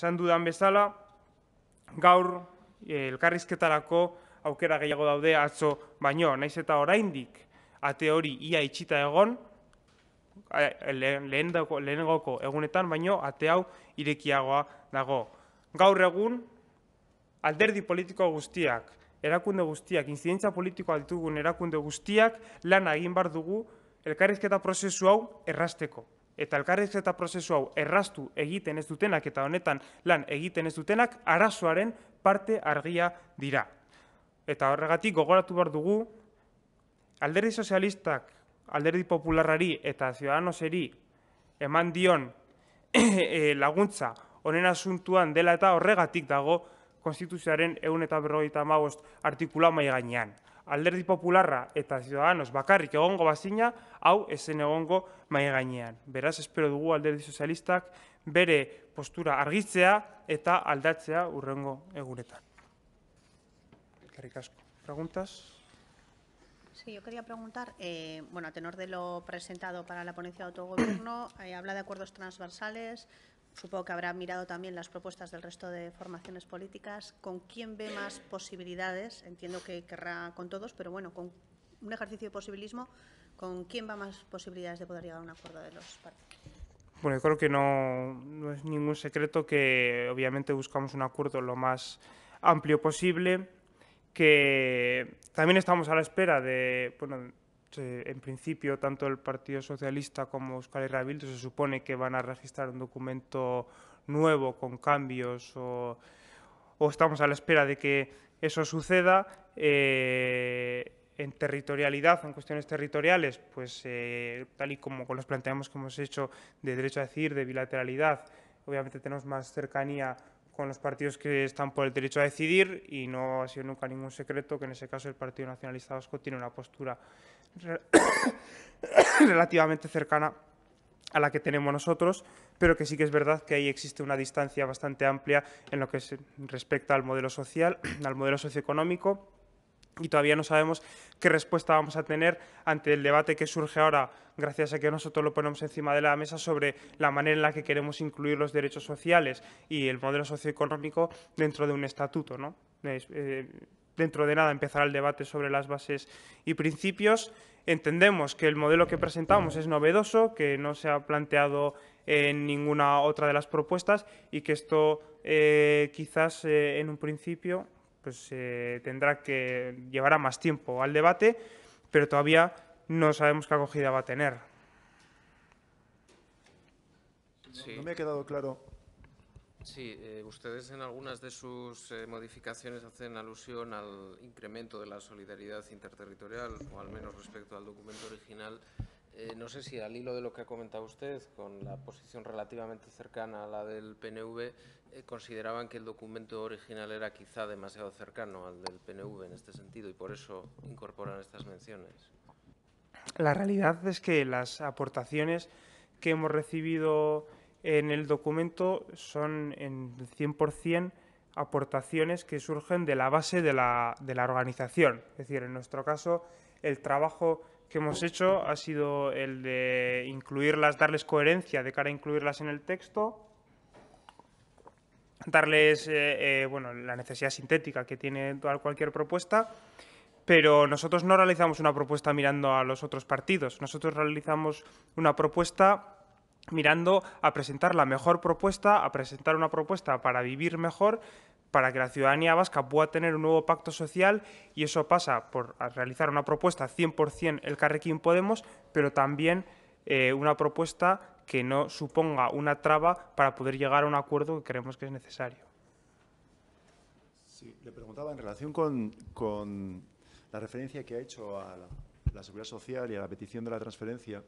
Esan dudan bezala, gaur eh, elkarrizketarako aukera gehiago daude atzo, baino, naiz eta oraindik ate hori ia itxita egon, eh, lehen goko egunetan, baino, ate hau irekiagoa dago. Gaur egun, alderdi politiko guztiak, erakunde guztiak, inzidentza politikoa ditugun erakunde guztiak, lan egin bar dugu, elkarrizketa prozesu hau errasteko eta elkarrizketa eta prozesu hau erraztu egiten ez dutenak eta honetan lan egiten ez dutenak arazoaren parte argia dira. Eta horregatik gogoratu behar dugu alderdi sozialistak, alderdi popularari eta ziudadanos eri eman dion eh, laguntza honen asuntuan dela eta horregatik dago konstituzioaren egun eta berrogeita amabost artikula mai gainean. Alderdi popularra eta ziudadanos bakarrik egongo bazina, hau ezen egongo mai gainean. Beraz, espero dugu alderdi sozialistak bere postura argitzea eta aldatzea urrengo egunetan. Karrik asko. Preguntas? Sí, yo quería preguntar, eh, bueno, a tenor de lo presentado para la ponencia de autogobierno, eh, habla de acuerdos transversales, supongo que habrá mirado también las propuestas del resto de formaciones políticas, ¿con quién ve más posibilidades? Entiendo que querrá con todos, pero bueno, con un ejercicio de posibilismo, ¿con quién va más posibilidades de poder llegar a un acuerdo de los partidos? Bueno, yo creo que no, no es ningún secreto que obviamente buscamos un acuerdo lo más amplio posible, que también estamos a la espera de, bueno, eh, en principio, tanto el Partido Socialista como Euskal Herria se supone que van a registrar un documento nuevo con cambios o, estamos a la espera de que eso suceda. Eh, en territorialidad, en cuestiones territoriales, pues eh, tal y como con los planteamos que hemos hecho de derecho a decir, de bilateralidad, obviamente tenemos más cercanía con los partidos que están por el derecho a decidir y no ha sido nunca ningún secreto que en ese caso el Partido Nacionalista Vasco tiene una postura relativamente cercana a la que tenemos nosotros, pero que sí que es verdad que ahí existe una distancia bastante amplia en lo que respecta al modelo social, al modelo socioeconómico y todavía no sabemos qué respuesta vamos a tener ante el debate que surge ahora, gracias a que nosotros lo ponemos encima de la mesa sobre la manera en la que queremos incluir los derechos sociales y el modelo socioeconómico dentro de un estatuto. ¿no? Eh, dentro de nada empezará el debate sobre las bases y principios. Entendemos que el modelo que presentamos es novedoso, que no se ha planteado en ninguna otra de las propuestas y que esto eh, quizás eh, en un principio pues eh, tendrá que llevará más tiempo al debate, pero todavía no sabemos qué acogida va a tener. No, me ha quedado claro. Sí, eh, ustedes en algunas de sus eh, modificaciones hacen alusión al incremento de la solidaridad interterritorial, o al menos respecto al documento original. Eh, no sé si al hilo de lo que ha comentado usted, con la posición relativamente cercana a la del PNV, eh, consideraban que el documento original era quizá demasiado cercano al del PNV en este sentido y por eso incorporan estas menciones. La realidad es que las aportaciones que hemos recibido en el documento son en 100% aportaciones que surgen de la base de la, de la organización. Es decir, en nuestro caso, el trabajo que hemos hecho ha sido el de incluirlas, darles coherencia de cara a incluirlas en el texto, darles eh, eh, bueno, la necesidad sintética que tiene cualquier propuesta, pero nosotros no realizamos una propuesta mirando a los otros partidos, nosotros realizamos una propuesta mirando a presentar la mejor propuesta, a presentar una propuesta para vivir mejor, para que la ciudadanía vasca pueda tener un nuevo pacto social y eso pasa por realizar una propuesta 100% el Carrequín Podemos, pero también eh, una propuesta que no suponga una traba para poder llegar a un acuerdo que creemos que es necesario. le preguntaba en relación con, con la referencia que ha hecho a la, Seguridad Social y a la petición de la transferencia,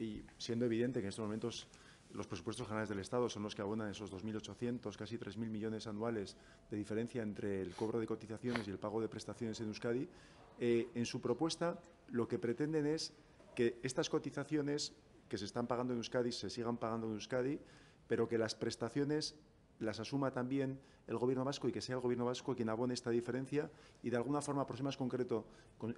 y siendo evidente que en estos momentos los presupuestos generales del Estado son los que abonan esos 2.800, casi 3.000 millones anuales de diferencia entre el cobro de cotizaciones y el pago de prestaciones en Euskadi, eh, en su propuesta lo que pretenden es que estas cotizaciones que se están pagando en Euskadi se sigan pagando en Euskadi, pero que las prestaciones las asuma también el gobierno vasco y que sea el gobierno vasco quien abone esta diferencia y de alguna forma, por ser más concreto,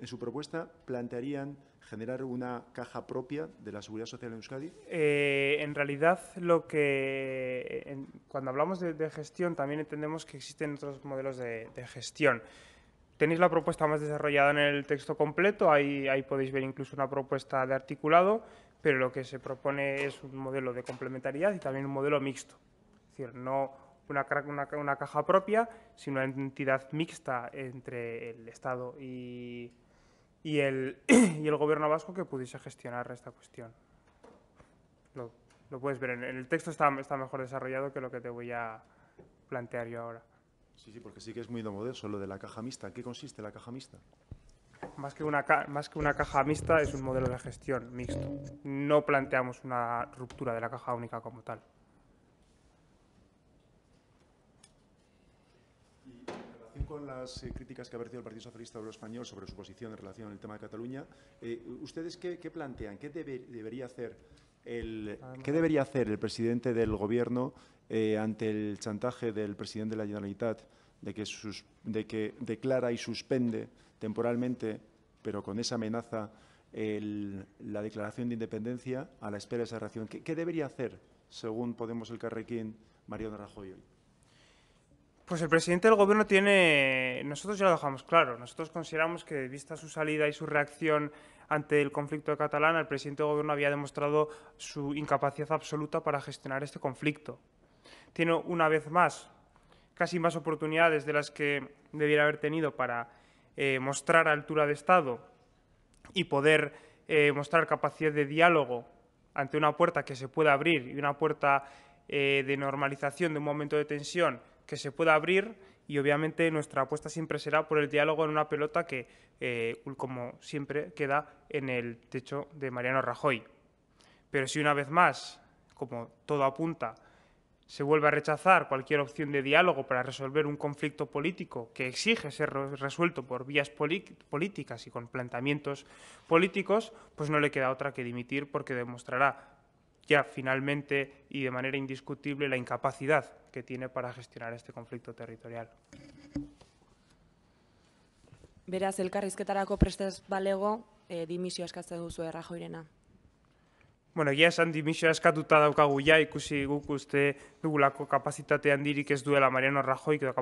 en su propuesta plantearían generar una caja propia de la seguridad social en Euskadi? Eh, en realidad, lo que cuando hablamos de, gestión también entendemos que existen otros modelos de, gestión. Tenéis la propuesta más desarrollada en el texto completo, ahí, ahí podéis ver incluso una propuesta de articulado, pero lo que se propone es un modelo de complementariedad y también un modelo mixto decir, no una, una caja propia, sino una entidad mixta entre el Estado y, el, el Gobierno vasco que pudiese gestionar esta cuestión. Lo, puedes ver, en, el texto está, está mejor desarrollado que lo que te voy a plantear yo ahora. Sí, sí, porque sí que es muy modelo lo de la caja mixta. qué consiste la caja mixta? Más que, una más que una caja mixta es un modelo de gestión mixto. No planteamos una ruptura de la caja única como tal. con las eh, críticas que ha vertido el Partido Socialista Obrero Español sobre su posición en relación al tema de Cataluña, eh, ¿ustedes qué, plantean? ¿Qué, debería hacer el, presidente del Gobierno eh, ante el chantaje del presidente de la Generalitat de que, sus, de que declara y suspende temporalmente, pero con esa amenaza, la declaración de independencia a la espera de esa reacción? ¿Qué, debería hacer, según Podemos el Carrequín, Mariano Rajoy hoy? Pues el presidente del gobierno tiene, nosotros ya lo dejamos claro, nosotros consideramos que vista su salida y su reacción ante el conflicto de catalán, el presidente del gobierno había demostrado su incapacidad absoluta para gestionar este conflicto. Tiene una vez más casi más oportunidades de las que debiera haber tenido para eh, mostrar altura de Estado y poder eh, mostrar capacidad de diálogo ante una puerta que se pueda abrir y una puerta eh, de normalización de un momento de tensión que se pueda abrir y obviamente nuestra apuesta siempre será por el diálogo en una pelota que, eh, como siempre, queda en el techo de Mariano Rajoy. Pero si una vez más, como todo apunta, se vuelve a rechazar cualquier opción de diálogo para resolver un conflicto político que exige ser resuelto por vías políticas y con planteamientos políticos, pues no le queda otra que dimitir porque demostrará ya finalmente y de manera indiscutible la incapacidad que tiene para gestionar este conflicto territorial. Beraz, elkarrizketarako carrizketarako balego, eh, dimisio eskazte duzu erra joirena. Bueno, ya esan dimisio eskatuta daukagu ja, ikusi guk uste dugulako kapazitate handirik ez duela, Mariano Rajoy, que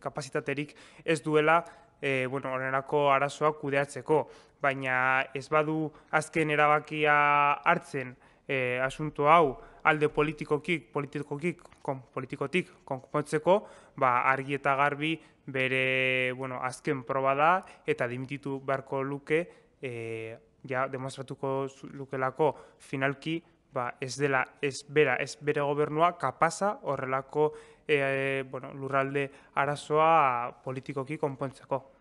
kapazitaterik ez duela, eh, bueno, onerako arazoak kudeatzeko, baina ez badu azken erabakia hartzen, e, asunto hau alde politikokik, politikokik, kon, politikotik konpontzeko, ba, argi eta garbi bere bueno, azken proba da eta dimititu beharko luke e, ja, demostratuko lukelako finalki ba, ez dela ez bera, ez bere gobernua kapasa horrelako e, bueno, lurralde arazoa politikoki konpontzeko.